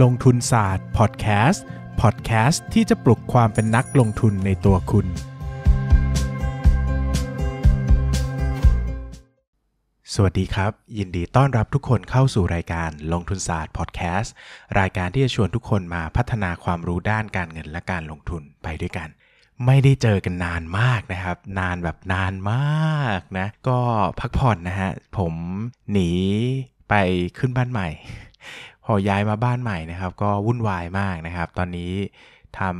ลงทุนศาสตร์พอดแคสต์พอดแคสต์ที่จะปลุกความเป็นนักลงทุนในตัวคุณ สวัสดีครับ ยินดีต้อนรับทุกคนเข้าสู่รายการลงทุนศาสตร์พอดแคสต์รายการที่จะชวนทุกคนมาพัฒนาความรู้ด้านการเงินและการลงทุนไปด้วยกัน ไม่ได้เจอกันนานมากนะครับ นานแบบนานมากนะ ก็พักผ่อนนะฮะผมหนีไปขึ้นบ้านใหม่พอย้ายมาบ้านใหม่นะครับก็วุ่นวายมากนะครับตอนนี้ทำ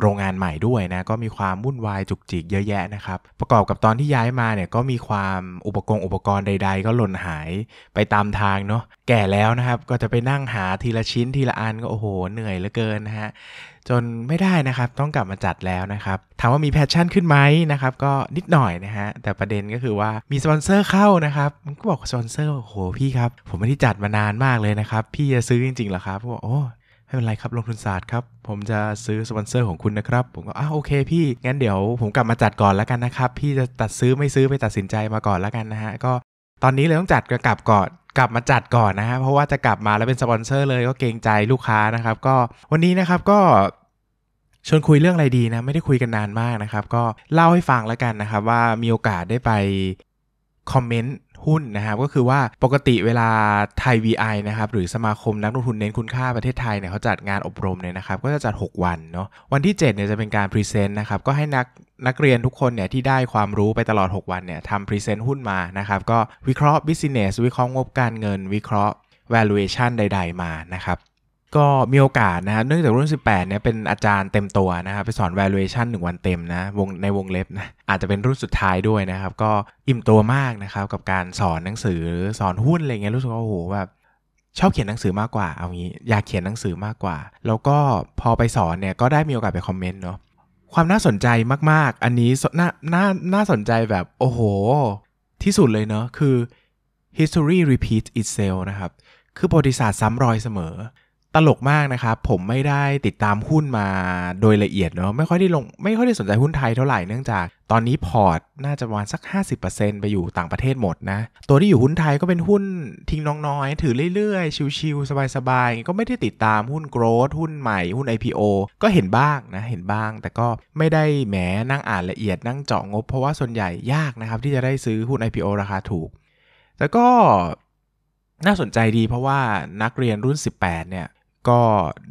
โรงงานใหม่ด้วยนะก็มีความวุ่นวายจุกจิกเยอะแยะนะครับ ประกอบกับตอนที่ย้ายมาเนี่ยก็มีความอุปกรณ์อุปกรณ์ใดๆ ก็หล่นหายไปตามทางเนาะแก่แล้วนะครับก็จะไปนั่งหาทีละชิ้นทีละอันก็โอ้โหเหนื่อยเหลือเกินนะฮะจนไม่ได้นะครับ ต้องกลับมาจัดแล้วนะครับถามว่ามีแพชชั่นขึ้นไหมนะครับ ก็นิดหน่อยนะฮะ แต่ประเด็นก็คือว่ามีสปอนเซอร์เข้านะครับมันก็บอกสปอนเซอร์โหพี่ครับ ผมไม่ได้จัดมานานมากเลยนะครับ พี่จะซื้อจริงๆหรอครับบอกโอ้ไม่เป็นไรครับลงทุนศาสตร์ครับ ผมจะซื้อสปอนเซอร์ของคุณนะครับผมก็อ้าโอเคพี่งั้นเดี๋ยวผมกลับมาจัดก่อนแล้วกันนะครับ พี่จะตัดซื้อไม่ซื้อไปตัดสินใจมาก่อนแล้วกันนะฮะก็ตอนนี้เลยต้องจัดกกลับก่อนกลับมาจัดก่อนนะฮะเพราะว่าจะกลับมาแล้วเป็นสปอนเซอร์ เลยก็เกรงใจลูกค้านะครับก็วันนี้นะครับก็ชวนคุยเรื่องอะไรดีนะ ไม่ได้คุยกันนานมากนะครับ ก็เล่าให้ฟังแล้วกันนะครับ ว่ามีโอกาสได้ไปคอมเมนต์หุ้นนะครับ ก็คือว่าปกติเวลาไทย VI นะครับ หรือสมาคมนักลงทุนเน้นคุณค่าประเทศไทยเนี่ย เขาจัดงานอบรมเนี่ยนะครับ ก็จะจัด 6 วันเนาะวันที่ 7 เนี่ยจะเป็นการพรีเซนต์นะครับ ก็ให้นักนักเรียนทุกคนเนี่ยที่ได้ความรู้ไปตลอด 6 วันเนี่ยทำพรีเซนต์หุ้นมานะครับ ก็วิเคราะห์บิสเนสวิเคราะห์งบการเงินวิเคราะห์ valuation ใด ๆ มานะครับก็มีโอกาสนะครับเนื่องจากรุ่น18เนี่ยเป็นอาจารย์เต็มตัวนะครับไปสอน valuation 1วันเต็มนะวงในวงเล็บนะอาจจะเป็นรุ่นสุดท้ายด้วยนะครับก็อิ่มตัวมากนะครับกับการสอนหนังสือสอนหุ้นอะไรเงี้ยรู้สึกว่าโอ้โหแบบชอบเขียนหนังสือมากกว่าเอางี้อยากเขียนหนังสือมากกว่า แล้วก็พอไปสอนเนี่ยก็ได้มีโอกาสไปคอมเมนต์เนาะความน่าสนใจมากๆ อันนี้น่าน่าน่าสนใจแบบโอ้โหที่สุดเลยเนาะคือ history repeats itself นะครับคือประวัติศาสตร์ซ้ำรอยเสมอลกมากนะครับ ผมไม่ได้ติดตามหุ้นมาโดยละเอียดเนาะไม่ค่อยได้ลง ไม่ค่อยได้สนใจหุ้นไทยเท่าไหร่ เนื่องจากตอนนี้พอร์ตน่าจะประมาณสัก 50%ไปอยู่ต่างประเทศหมดนะ ตัวที่อยู่หุ้นไทยก็เป็นหุ้นทิ้งน้อยๆถือเรื่อยๆ ชิวๆสบายๆ ก็ไม่ได้ติดตามหุ้นโกรดหุ้นใหม่หุ้น IPO ก็เห็นบ้างนะ เห็นบ้าง แต่ก็ไม่ได้แหมนั่งอ่านละเอียดนั่งเจาะงบ เพราะว่าส่วนใหญ่ยากนะครับที่จะได้ซื้อหุ้น IPO ราคาถูก แต่ก็น่าสนใจดีเพราะว่านักเรียนรุ่น 18เนี่ยก็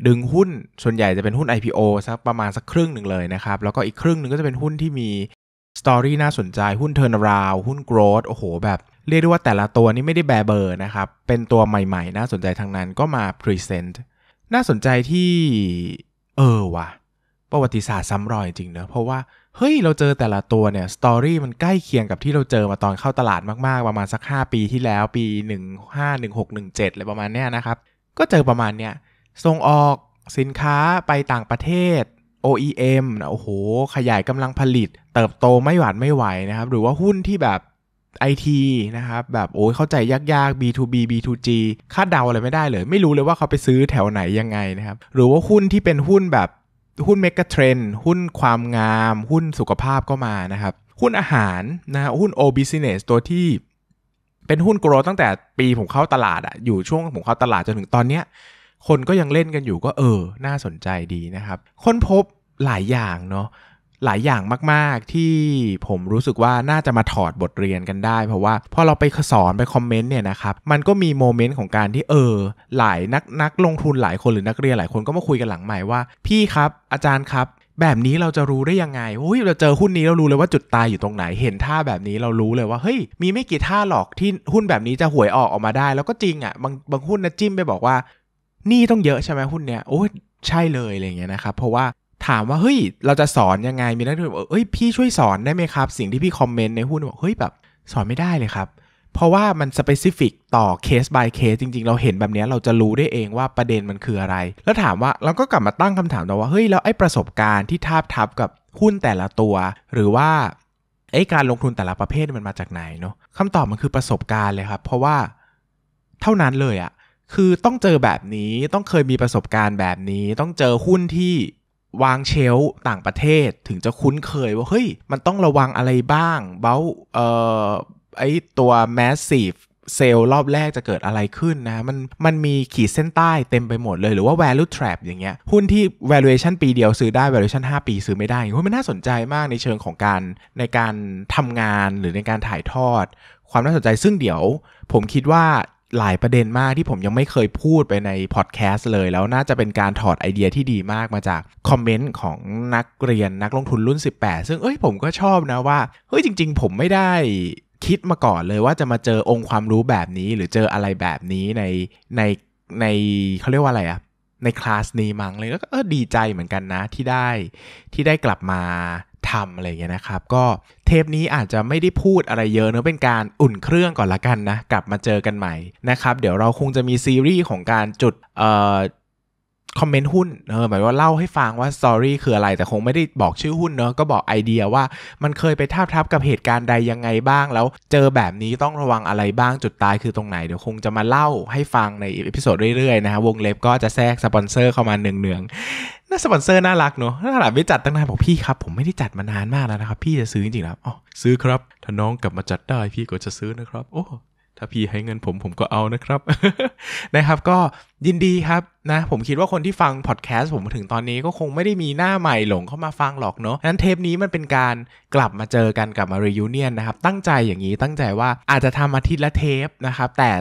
ดึงหุ้นส่วนใหญ่จะเป็นหุ้น IPO สักประมาณสักครึ่งหนึ่งเลยนะครับ แล้วก็อีกครึ่งหนึ่งก็จะเป็นหุ้นที่มีสตอรี่น่าสนใจหุ้นเทอร์นาราวหุ้นโกรดโอ้โห แบบเรียกได้ว่าแต่ละตัวนี้ไม่ได้แบเบอร์นะครับ เป็นตัวใหม่ๆ น่าสนใจทางนั้นก็มาพรีเซนต์น่าสนใจที่ เออว่ะประวัติศาสตร์ซ้ำรอยจริงเนอะเพราะว่าเฮ้ยเราเจอแต่ละตัวเนี่ยสตอรี่มันใกล้เคียงกับที่เราเจอมาตอนเข้าตลาดมากๆประมาณสัก5ปีที่แล้วปี 151617อะไรประมาณเนี้ยนะครับก็เจอประมาณเนี้ยส่งออกสินค้าไปต่างประเทศ OEM นะ โอ้โห ขยายกำลังผลิตเติบโตไม่หวานไม่ไหวนะครับ หรือว่าหุ้นที่แบบ IT นะครับ แบบโอ้ยเข้าใจยากๆ B2B B2G คาดเดาอะไรไม่ได้เลย ไม่รู้เลยว่าเขาไปซื้อแถวไหนยังไงนะครับ หรือว่าหุ้นที่เป็นหุ้นแบบหุ้นเมกะเทรนหุ้นความงาม หุ้นสุขภาพก็มานะครับหุ้นอาหารนะหุ้น O Business ตัวที่เป็นหุ้นโกรตั้งแต่ปีผมเข้าตลาดอะอยู่ช่วงผมเข้าตลาดจนถึงตอนเนี้ยคนก็ยังเล่นกันอยู่ก็เออ น่าสนใจดีนะครับค้นพบหลายอย่างเนาะ หลายอย่างมาก ๆ ที่ผมรู้สึกว่าน่าจะมาถอดบทเรียนกันได้ เพราะว่าพอเราไปสอนไปคอมเมนต์เนี่ยนะครับ มันก็มีโมเมนต์ของการที่เออหลายนักนักลงทุนหลายคนหรือนักเรียนหลายคนก็มาคุยกันหลังใหม่ว่า พี่ครับอาจารย์ครับ แบบนี้เราจะรู้ได้ยังไงเฮ้ยเราเจอหุ้นนี้เรารู้เลยว่าจุดตายอยู่ตรงไหน เห็นท่าแบบนี้เรารู้เลยว่าเฮ้ยมีไม่กี่ท่าหรอกที่หุ้นแบบนี้จะหวยออกออกมาได้ แล้วก็จริงอะ่ะบางบางหุ้นนะจิ้มไปบอกว่านี่ต้องเยอะใช่ไหมหุ้นเนี่ยโอ้ใช่เลยอะไรเงี้ยนะครับเพราะว่าถามว่าเฮ้ยเราจะสอนยังไงมีนักเุรกิบอกเอ้ยพี่ช่วยสอนได้ไหมครับ สิ่งที่พี่คอมเมนต์ในหุ้นบอกเฮ้ยแบบสอนไม่ได้เลยครับ เพราะว่ามันสเปซิฟิกต่อเคส by เคสจริง ๆ เราเห็นแบบนี้เราจะรู้ได้เองว่าประเด็นมันคืออะไร แล้วถามว่าเราก็กลับมาตั้งคำถามต่อว่าเฮ้ยแล้วไอ้ประสบการณ์ที่ทาบทับกับหุ้นแต่ละตัว หรือว่าไอ้การลงทุนแต่ละประเภทมันมาจากไหนเนาะคำตอบมันคือประสบการณ์เลยครับ เพราะว่าเท่านั้นเลยอะคือต้องเจอแบบนี้ต้องเคยมีประสบการณ์แบบนี้ ต้องเจอหุ้นที่วางเชลต่างประเทศถึงจะคุ้นเคยว่า เฮ้ย มันต้องระวังอะไรบ้าง เบ้าเอ่อไอตัว massive เซลรอบแรกจะเกิดอะไรขึ้นนะมันมันมีขีดเส้นใต้เต็มไปหมดเลยหรือว่า value trap อย่างเงี้ย หุ้นที่ valuation ปีเดียวซื้อได้ valuation 5 ปีซื้อไม่ได้หุ้นมันน่าสนใจมากในเชิงของการในการทำงานหรือในการถ่ายทอด ความน่าสนใจซึ่งเดี๋ยวผมคิดว่าหลายประเด็นมากที่ผมยังไม่เคยพูดไปในพอดแคสต์เลยแล้วน่าจะเป็นการถอดไอเดียที่ดีมากมาจากคอมเมนต์ของนักเรียนนักลงทุนรุ่น 18 ซึ่ง เอ้ยผมก็ชอบนะว่าเฮ้ยจริง ๆ ผมไม่ได้คิดมาก่อนเลยว่าจะมาเจอองค์ความรู้แบบนี้ หรือเจออะไรแบบนี้ในในในเขาเรียกว่าอะไรอะในคลาสนี้มั้งเลยแล้วก็ดีใจเหมือนกันนะที่ได้ ที่ได้กลับมาทำอะไรเงี้ยนะครับก็เทปนี้อาจจะไม่ได้พูดอะไรเยอะเนอะเป็นการอุ่นเครื่องก่อนละกันนะ กลับมาเจอกันใหม่นะครับเดี๋ยวเราคงจะมีซีรีส์ของการจุดเอ่อคอมเมนต์หุ้น เออหมายว่าเล่าให้ฟังว่าสตอรี่คืออะไร แต่คงไม่ได้บอกชื่อหุ้นเนอะ ก็บอกไอเดียว่ามันเคยไปท้าทับกับเหตุการณ์ใดยังไงบ้าง แล้วเจอแบบนี้ต้องระวังอะไรบ้าง จุดตายคือตรงไหน เดี๋ยวคงจะมาเล่าให้ฟังในอีพิโซดเรื่อย ๆ นะฮะ วงเล็บก็จะแทรก สปอนเซอร์เข้ามาเนืองๆ น่าสปอนเซอร์น่ารักเนอะน่ารักไม่จัดตั้งนานบอกพี่ครับผมไม่ได้จัดมานานมากแล้วนะครับพี่จะซื้อจริงๆครับ อ๋อซื้อครับถ้าน้องกลับมาจัดได้พี่ก็จะซื้อนะครับ โอ้ถ้าพี่ให้เงินผมผมก็เอานะครับ นะครับก็ยินดีครับนะผมคิดว่าคนที่ฟังพอดแคสต์ผมมาถึงตอนนี้ก็คงไม่ได้มีหน้าใหม่หลงเข้ามาฟังหรอกเนาะนั้นเทปนี้มันเป็นการกลับมาเจอกันกลับมา r ย u เนียนะครับตั้งใจอย่างนี้ตั้งใจว่าอาจจะทำอาทิตย์ละเทปนะครับ แต่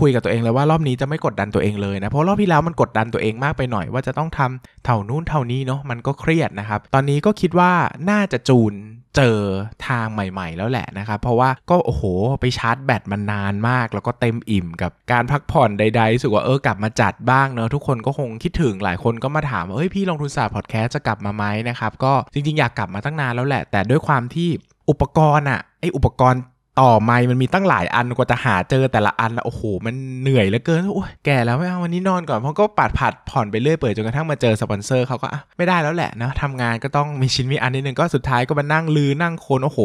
คุยกับตัวเองเลยว่ารอบนี้จะไม่กดดันตัวเองเลยนะเพราะรอบที่แล้วมันกดดันตัวเองมากไปหน่อยว่าจะต้องทำเท่านู้นเท่านี้เนาะมันก็เครียดนะครับ ตอนนี้ก็คิดว่าน่าจะจูนจอทางใหม่ๆแล้วแหละนะครับ เพราะว่าก็โอ้โหไปชาร์จแบตมันนานมากแล้วก็เต็มอิ่มกับการพักผ่อนใดๆสุกว่าเออกลับมาจัดบ้างเนอะทุกคนก็คงคิดถึงหลายคนก็มาถามว่าเอ้ยพี่ลงทุนศาสตร์พอดแคสต์จะกลับมาไหมนะครับ ก็จริงๆอยากกลับมาตั้งนานแล้วแหละ แต่ด้วยความที่อุปกรณ์อะไออุปกรณ์ต่อไม้มันมีตั้งหลายอันกว่าจะหาเจอแต่ละอันแล้วโอ้โห มันเหนื่อยเหลือเกิน โอ้ย แก่แล้วไม่เอาวันนี้นอนก่อน เพราะก็ปัดผัดผ่อนไปเรื่อยเปื่อยจนกระทั่งมาเจอสปอนเซอร์เขาก็ไม่ได้แล้วแหละนะทำงานก็ต้องมีชิ้นมีอันนิดนึง ก็สุดท้ายก็มานั่งลือนั่งโคนโอ้โห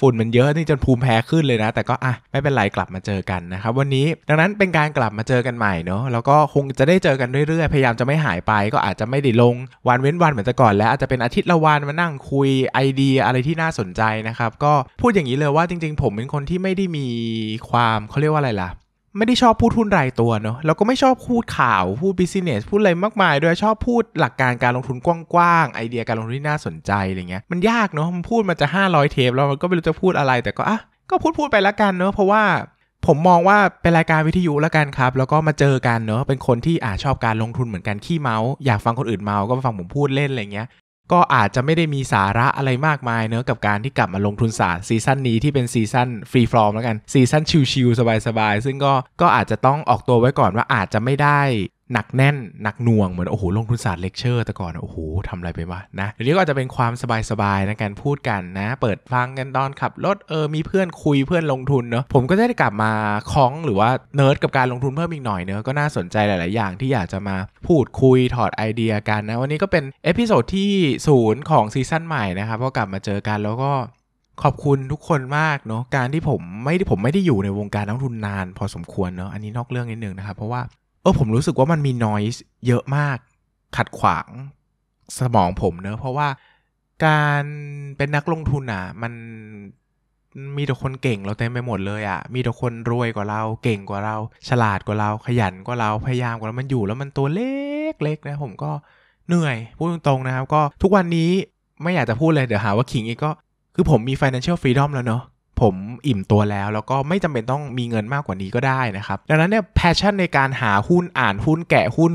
ฝุ่นมันเยอะ นี่จนภูมิแพ้ขึ้นเลยนะ แต่ก็อ่ะไม่เป็นไร กลับมาเจอกันนะครับวันนี้ ดังนั้นเป็นการกลับมาเจอกันใหม่เนาะ แล้วก็คงจะได้เจอกันเรื่อยๆ พยายามจะไม่หายไป ก็อาจจะไม่ได้ลง วันเว้นวันเหมือนแต่ก่อนแล้วอาจจะเป็นอาทิตย์ละวันมานั่งคุยไอเดียอะไรที่น่าสนใจนะครับก็พูดอย่างนี้เลยว่าจริงๆผมเป็นคนคนที่ไม่ได้มีความเขาเรียกว่าอะไรล่ะไม่ได้ชอบพูดทุนรายตัวเนาะแล้วก็ไม่ชอบพูดข่าวพูดบิสเนสพูดอะไรมากมายด้วยชอบพูดหลักการการลงทุนกว้างๆไอเดียการลงทุนที่น่าสนใจอะไรเงี้ยมันยากเนาะมันพูดมันจะ500เทปแล้วมันก็ไม่รู้จะพูดอะไรแต่ก็อ่ะก็พูดพูดไปละกันเนาะเพราะว่าผมมองว่าเป็นรายการวิทยุแล้วกันครับ แล้วก็มาเจอกันเนอะเป็นคนที่อ่าชอบการลงทุนเหมือนกันขี้เมาส์อยากฟังคนอื่นเมาส์ก็มาฟังผมพูดเล่นอะไรเงี้ยก็อาจจะไม่ได้มีสาระอะไรมากมายเนอะกับการที่กลับมาลงทุนศาสตร์ซีซั่นนี้ที่เป็นซีซั่นฟรีฟรอมแล้วกันซีซั่นชิลๆสบายๆซึ่งก็ก็อาจจะต้องออกตัวไว้ก่อนว่าอาจจะไม่ได้หนักแน่นหนักหน่วง เหมือนโอ้โห ลงทุนศาสตร์เลคเชอร์แต่ก่อนโอ้โหทำอะไรไปวะนะ เดี๋ยวนี้ก็อาจจะเป็นความสบาย ๆนการพูดกันนะ เปิดฟังกันตอนขับรถเออ มีเพื่อนคุยเพื่อนลงทุนเนาะผมก็ได้กลับมาคล้องหรือว่า เนิร์ดกับการลงทุนเพิ่มอีกหน่อยเนาะก็น่าสนใจหลายๆ อย่างที่อยากจะมาพูดคุยถอดไอเดียกันนะวันนี้ก็เป็นเอพิโซดที่ศูนย์ของซีซั่นใหม่นะครับก็กลับมาเจอกันแล้วก็ขอบคุณทุกคนมากเนาะการที่ผมไม่ผมไม่ได้อยู่ในวงการนักทุนนาน พอสมควรเนาะอันนี้นอกเรื่องนิดนึงนะครับเพราะว่าเออผมรู้สึกว่ามันมีนอยส์เยอะมากขัดขวางสมองผมเนอะเพราะว่าการเป็นนักลงทุนอ่ะมันมีแต่คนเก่งเราเต็มไปหมดเลยอะ่ะมีแต่คนรวยกว่าเราเก่งกว่าเรา ฉลาดกว่าเรา ขยันกว่าเรา พยายามกว่าเรามันอยู่ แล้วมันตัวเล็กๆนะผมก็เหนื่อยพูดตรงๆนะครับ ก็ทุกวันนี้ไม่อยากจะพูดเลยเดี๋ยวหาว่าขิงอีกก็คือผมมี financial freedom แล้วเนาะผมอิ่มตัวแล้วแล้วก็ไม่จำเป็นต้องมีเงินมากกว่านี้ก็ได้นะครับ ดังนั้นเนี่ยแพชชั่นในการหาหุ้นอ่านหุ้นแกะหุ้น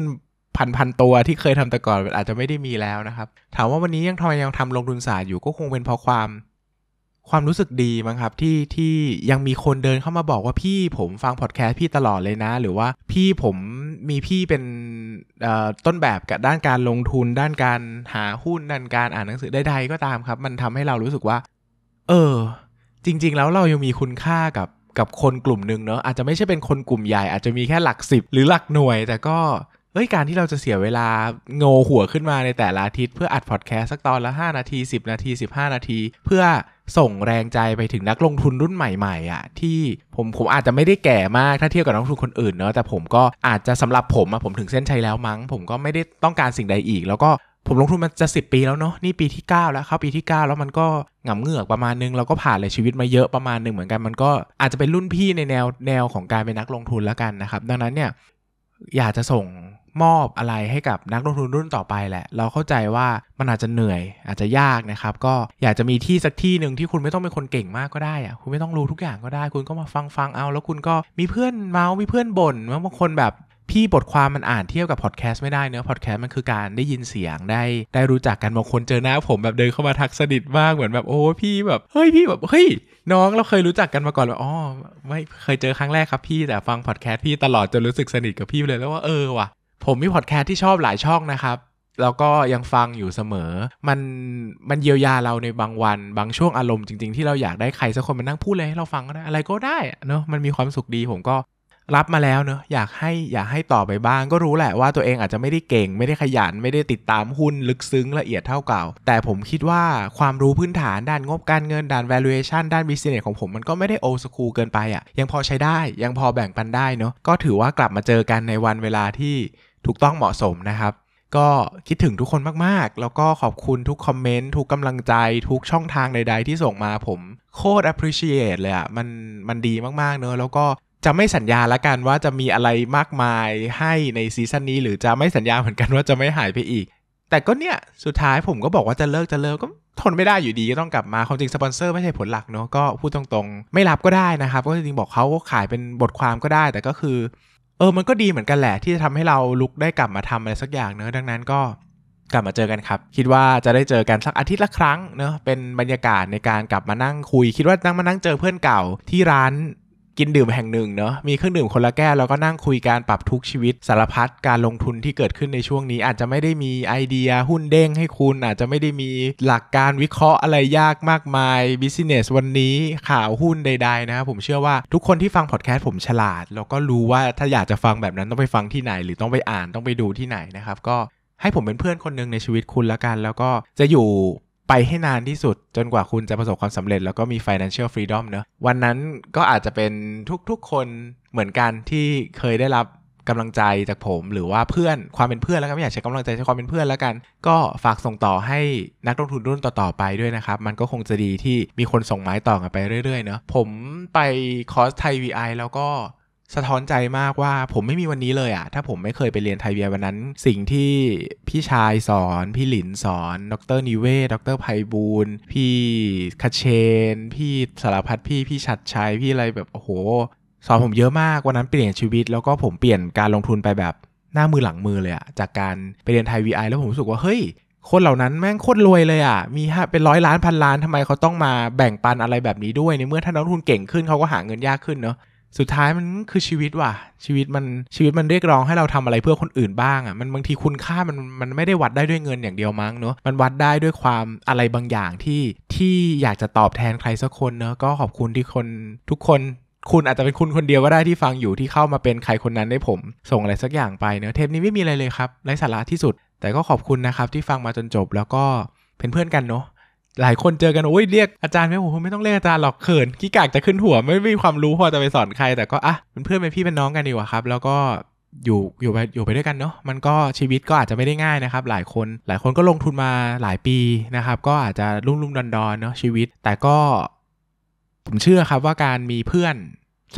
พันพันตัวที่เคยทำแต่ก่อนอาจจะไม่ได้มีแล้วนะครับ ถามว่าวันนี้ยังทำยังทำลงทุนศาสตร์อยู่ก็คงเป็นเพราะความ ความรู้สึกดีมั้งครับ ที่ที่ยังมีคนเดินเข้ามาบอกว่าพี่ผมฟังพอดแคสต์พี่ตลอดเลยนะ หรือว่าพี่ผมมีพี่เป็นต้นแบบกับด้านการลงทุน ด้านการหาหุ้นด้านการอ่านหนังสือใดๆก็ตามครับ มันทำให้เรารู้สึกว่า เออจริง ๆ แล้วเรายังมีคุณค่ากับกับคนกลุ่มหนึ่งเนาะอาจจะไม่ใช่เป็นคนกลุ่มใหญ่อาจจะมีแค่หลักสิบหรือหลักหน่วย แต่ก็เอ้ยการที่เราจะเสียเวลาโงหัวขึ้นมาในแต่ละอาทิตย์ เพื่ออัดพอดแคสต์สักตอนละ5 นาที 10 นาที 15 นาที เพื่อส่งแรงใจไปถึงนักลงทุนรุ่นใหม่ๆอะ่ะที่ผมผมอาจจะไม่ได้แก่มากถ้าเทียบกับนักลงทุนคนอื่นเนาะแต่ผมก็อาจจะสำหรับผมอะผมถึงเส้นชัยแล้วมั้ง ผมก็ไม่ได้ต้องการสิ่งใดอีกแล้วก็ผมลงทุนมาจะสิปีแล้วเนาะนี่ปีที่ 9 แล้วเข้าปีที่ 9 แล้วมันก็หงำเงือกประมาณนึงเราก็ผ่านเลยชีวิตมาเยอะประมาณนึงเหมือนกันมันก็อาจจะเป็นรุ่นพี่ในแนวแนวของการเป็นนักลงทุนแล้วกันนะครับดังนั้นเนี่ยอยากจะส่งมอบอะไรให้กับนักลงทุนรุ่นต่อไปแหละ เราเข้าใจว่ามันอาจจะเหนื่อยอาจจะยากนะครับ ก็อยากจะมีที่สักที่หนึ่งที่คุณไม่ต้องเป็นคนเก่งมากก็ได้อะคุณไม่ต้องรู้ทุกอย่างก็ได้ คุณก็มาฟังฟังเอา แล้วคุณก็มีเพื่อนเมาส์มีเพื่อนบน่นบางคนแบบพี่บทความมันอ่านเทียบกับพอดแคสต์ไม่ได้เนื้อพอดแคสต์มันคือการได้ยินเสียงได้ ได้รู้จักกันบางคนเจอหน้าผมแบบเดินเข้ามาทักสนิทมากเหมือนแบบโอ้พี่แบบเฮ้ยพี่แบบเฮ้ยน้องเราเคยรู้จักกันมาก่อนแบบอ๋อไม่เคยเจอครั้งแรกครับพี่แต่ฟังพอดแคสต์พี่ตลอดจนรู้สึกสนิทกับพี่เลยแล้วว่าเออว่ะผมมีพอดแคสต์ที่ชอบหลายช่องนะครับแล้วก็ยังฟังอยู่เสมอ มันมันเยียวยาเราในบางวันบางช่วงอารมณ์จริงๆที่เราอยากได้ใครสักคนมานั่งพูดเลยให้เราฟังก็ได้อะไรก็ได้เนอะมันมีความสุขดีผมก็รับมาแล้วเนอะอยากให้อยากให้ต่อไปบ้างก็รู้แหละว่าตัวเองอาจจะไม่ได้เก่ง ไม่ได้ขยันไม่ได้ติดตามหุ้น ลึกซึ้งละเอียดเท่าเก่า แต่ผมคิดว่าความรู้พื้นฐานด้านงบการเงินด้าน valuation ด้าน business ของผมมันก็ไม่ได้โอสคูเกินไปอะ่ะยังพอใช้ได้ ยังพอแบ่งปันได้เนอะก็ถือว่ากลับมาเจอกันในวันเวลาที่ถูกต้องเหมาะสมนะครับก็คิดถึงทุกคนมากๆ แล้วก็ขอบคุณทุกคอมเมนต์ทุกกำลังใจทุกช่องทางใดๆที่ส่งมาผมโคตร appreciate เลยอะ่ะมันมันดีมากๆเนอะแล้วก็จะไม่สัญญาละกันว่าจะมีอะไรมากมายให้ในซีซั่นนี้หรือจะไม่สัญญาเหมือนกันว่าจะไม่หายไปอีก แต่ก็เนี่ยสุดท้ายผมก็บอกว่าจะเลิกจะเลิกก็ทนไม่ได้อยู่ดีก็ต้องกลับมาความจริงสปอนเซอร์ไม่ใช่ผลหลักเนาะก็พูดตรงๆ ไม่รับก็ได้นะครับก็จริงบอกเขาก็ขายเป็นบทความก็ได้ แต่ก็คือเออมันก็ดีเหมือนกันแหละที่จะทำให้เราลุกได้กลับมาทำอะไรสักอย่างเนอะดังนั้นก็ กลับมาเจอกันครับ คิดว่าจะได้เจอกันสักอาทิตย์ละครั้งเนาะเป็นบรรยากาศในการกลับมานั่งคุย คิดว่านั่งมานั่งเจอเพื่อนเก่าที่ร้านกินดื่มแห่งหนึ่งเนาะมีเครื่องดื่มคนละแก้วแล้วก็นั่งคุยการปรับทุกชีวิต สารพัดการลงทุนที่เกิดขึ้นในช่วงนี้ อาจจะไม่ได้มีไอเดียหุ้นเด้งให้คุณอาจจะไม่ได้มีหลักการวิเคราะห์อะไรยากมากมายบิสเนสวันนี้ข่าวหุ้นใดๆนะครับ ผมเชื่อว่าทุกคนที่ฟังพอดแคสต์ผมฉลาด แล้วก็รู้ว่าถ้าอยากจะฟังแบบนั้นต้องไปฟังที่ไหน หรือต้องไปอ่านต้องไปดูที่ไหนนะครับก็ให้ผมเป็นเพื่อนคนหนึ่งในชีวิตคุณละกัน แล้วก็จะอยู่ไปให้นานที่สุดจนกว่าคุณจะประสบความสำเร็จแล้วก็มี financial freedom เนอะวันนั้นก็อาจจะเป็นทุกๆคนเหมือนกัน ที่เคยได้รับกำลังใจจากผม หรือว่าเพื่อนความเป็นเพื่อนแล้วก็ไม่อยากใช้กำลังใจใช้ความเป็นเพื่อนแล้วกัน ก็ฝากส่งต่อให้นักลงทุนรุ่นต่อๆไปด้วยนะครับ มันก็คงจะดีที่มีคนส่งไม้ต่อกันไปเรื่อยๆเนอะผมไปคอร์สไทย VI แล้วก็สะท้อนใจมากว่าผมไม่มีวันนี้เลยอะถ้าผมไม่เคยไปเรียนไทยเบียวันนั้น สิ่งที่พี่ชายสอน พี่หลินสอน ดรนิเวศดรไพบูลพี่คเชน พี่สารพัดพี่พี่ชัดชัย พี่อะไรแบบ โอ้โห สอนผมเยอะมาก วันนั้นเปลี่ยนชีวิต แล้วก็ผมเปลี่ยนการลงทุนไปแบบหน้ามือหลังมือเลยอะจากการไปเรียนไทย VI แล้วผมรู้สึกว่าเฮ้ย คนเหล่านั้นแม่งโคตรรวยเลยอะะมีเป็นร้อยล้านพันล้าน ทำไมเขาต้องมาแบ่งปันอะไรแบบนี้ด้วย ในเมื่อถ้านักลงทุนเก่งขึ้นเขาก็หาเงินยากขึ้นเนาะสุดท้ายมันคือชีวิตว่ะ ชีวิตมันชีวิตมันเรียกร้องให้เราทำอะไรเพื่อคนอื่นบ้างอะ่ะ มันบางทีคุณค่ามันมันไม่ได้วัดได้ด้วยเงินอย่างเดียวมั้งเนาะมันวัดได้ด้วยความอะไรบางอย่างที่ที่อยากจะตอบแทนใครสักคนเนาะก็ขอบคุณที่คนทุกคน คุณอาจจะเป็นคุณคนเดียวก็ได้ที่ฟังอยู่ที่เข้ามาเป็นใครคนนั้นได้ผม ส่งอะไรสักอย่างไปเนอะเทปนี้ไม่มีอะไรเลยครับไร้สาระที่สุด แต่ก็ขอบคุณนะครับที่ฟังมาจนจบแล้วก็เป็นเพื่อนกันเนาะหลายคนเจอกันโอ้ยเรียกอาจารย์ไหมผมไม่ต้องเรียกอาจารย์หรอกเขินขี้กากจะขึ้นหัว ไม่มีความรู้ พอจะไปสอนใคร แต่ก็ อ่ะเป็นเพื่อนเป็นพี่เป็นน้องกันดีกว่าครับ แล้วก็อยู่อยู่ไปอยู่ไปด้วยกันเนาะ มันก็ชีวิตก็อาจจะไม่ได้ง่ายนะครับ หลายคนหลายคนก็ลงทุนมาหลายปีนะครับ ก็อาจจะรุ่มรุ่มดอนดอนเนาะชีวิต แต่ก็ ผมเชื่อครับว่าการมีเพื่อน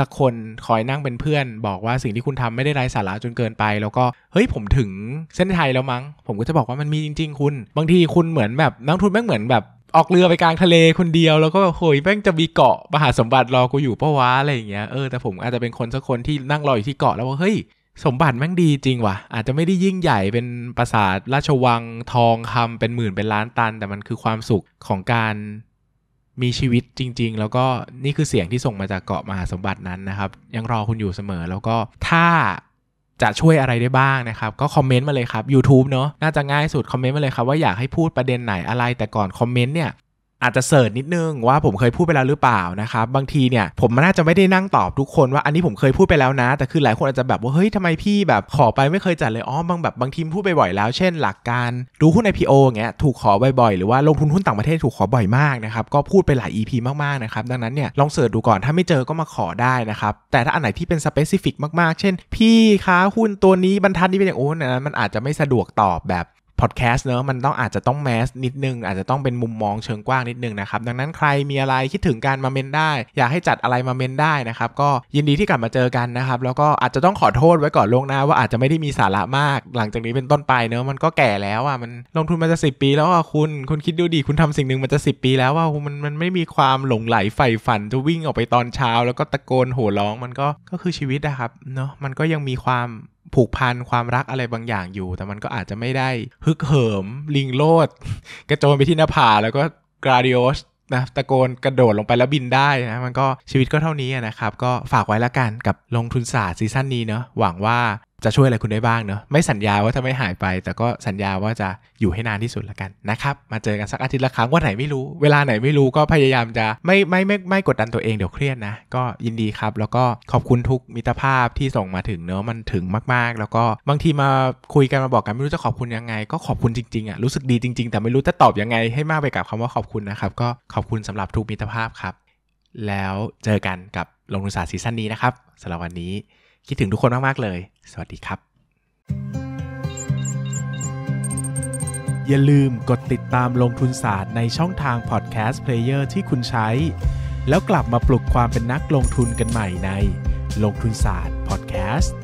สักคนคอยนั่งเป็นเพื่อน บอกว่าสิ่งที่คุณทำไม่ได้ไร้สาระจนเกินไป แล้วก็ เฮ้ยผมถึง เส้นไทยแล้วมั้ง ผมก็จะบอกว่ามันมีจริงๆ คุณ บางทีคุณเหมือนแบบนักทุนแม่งเหมือนแบบออกเรือไปกลางทะเลคนเดียวแล้วก็โหยแม่งจะมีเกาะมหาสมบัติรอกูอยู่ปะวะอะไรอย่างเงี้ยเออแต่ผมอาจจะเป็นคนสักคนที่นั่งรออยู่ที่เกาะแล้วว่า เฮ้ย สมบัติแม่งดีจริงว่ะ อาจจะไม่ได้ยิ่งใหญ่เป็นปราสาทราชวังทองคำเป็นหมื่นเป็นล้านตัน แต่มันคือความสุขของการมีชีวิตจริง ๆ แล้วก็นี่คือเสียงที่ส่งมาจากเกาะมหาสมบัตินั้นนะครับ ยังรอคุณอยู่เสมอแล้วก็ถ้าจะช่วยอะไรได้บ้างนะครับก็คอมเมนต์มาเลยครับ YouTube เนาะน่าจะง่ายสุดคอมเมนต์มาเลยครับ ว่าอยากให้พูดประเด็นไหนอะไรแต่ก่อนคอมเมนต์เนี่ยอาจจะเสิร์ชนิดนึงว่าผมเคยพูดไปแล้วหรือเปล่า นะครับ บางทีเนี่ยผมน่าจะไม่ได้นั่งตอบทุกคนว่าอันนี้ผมเคยพูดไปแล้วนะ แต่คือหลายคนอาจจะแบบว่าเฮ้ยทำไมพี่แบบขอไปไม่เคยจัดเลยอ๋อบางแบบบางทีมพูดไปบ่อยแล้ว เช่นหลักการรู้หุ้น IPO เงี้ยถูกขอบ่อยๆ หรือว่าลงทุนหุ้นต่างประเทศถูกขอบ่อยมากนะครับก็พูดไปหลาย EP มากๆนะครับดังนั้นเนี่ยลองเสิร์ชดูก่อนถ้าไม่เจอก็มาขอได้นะครับแต่ถ้าอันไหนที่เป็นสเปซิฟิกมากๆ เช่น พี่คะหุ้นตัวนี้บรรทัดนี้เป็นอย่างโอ้นนั้นมันอาจจะไม่สะดวกตอบแบบพอดแคสต์เนอะมันต้องอาจจะต้องแมสนิดนึง อาจจะต้องเป็นมุมมองเชิงกว้างนิดนึงนะครับดังนั้นใครมีอะไรคิดถึงการมาเมนได้ อยากให้จัดอะไรมาเมนได้นะครับ ก็ยินดีที่กลับมาเจอกันนะครับ แล้วก็อาจจะต้องขอโทษไว้ก่อนล่วงหน้าว่าอาจจะไม่ได้มีสาระมากหลังจากนี้เป็นต้นไปเนอะมันก็แก่แล้วอ่ะมันลงทุนมาจะสิปี แล้วอ่ะคุณคุณคิดดูดิคุณทำสิ่งหนึ่งมันจะสิปี แล้วว่ามันมันไม่มีความหลงไหลใฝ่ฝันจะวิ่งออกไปตอนเช้า แล้วก็ตะโกนโห่ร้องมันก็ก็คือชีวิตนะครับ เนาะมันก็ยังมีความผูกพันความรักอะไรบางอย่างอยู่แต่มันก็อาจจะไม่ได้ ฮึกเหิมลิงโลด กระโจนไปที่หน้าผาแล้วก็ กราดิโอสนะตะโกนกระโดดลงไปแล้วบินได้นะมันก็ชีวิตก็เท่านี้นะครับ ก็ฝากไว้แล้วกันกับลงทุนศาสตร์ซีซั่นนี้เนาะหวังว่าจะช่วยอะไรคุณได้บ้างเนอะไม่สัญญาว่าจะไม่หายไป แต่ก็สัญญาว่าจะอยู่ให้นานที่สุดละกันนะครับ มาเจอกันสักอาทิตย์ละครั้งว่าไหนไม่รู้ เวลาไหนไม่รู้ก็พยายามจะไม่ไม่ไม่ไม่กดดันตัวเองเดี๋ยวเครียดนะ ก็ยินดีครับ แล้วก็ขอบคุณทุกมิตรภาพที่ส่งมาถึงเนอะมันถึงมากๆ แล้วก็บางทีมาคุยกันมาบอกกันไม่รู้จะขอบคุณยังไงก็ขอบคุณจริงๆอ่ะรู้สึกดีจริงๆ แต่ไม่รู้จะตอบยังไง ให้มากไปกับคำว่าขอบคุณนะครับ ก็ขอบคุณสำหรับทุกมิตรภาพครับ แล้วเจอกันกับลงทุนศาสตร์ซีซั่นนี้นะครับสำหรับวันนี้คิดถึงทุกคนมาก ๆ เลย สวัสดีครับ อย่าลืมกดติดตามลงทุนศาสตร์ในช่องทางพอดแคสต์เพลเยอร์ที่คุณใช้ แล้วกลับมาปลุกความเป็นนักลงทุนกันใหม่ในลงทุนศาสตร์พอดแคสต์